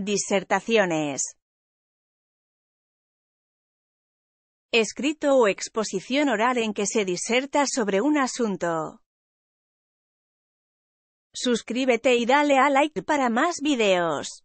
Disertaciones. Escrito o exposición oral en que se diserta sobre un asunto. Suscríbete y dale a like para más videos.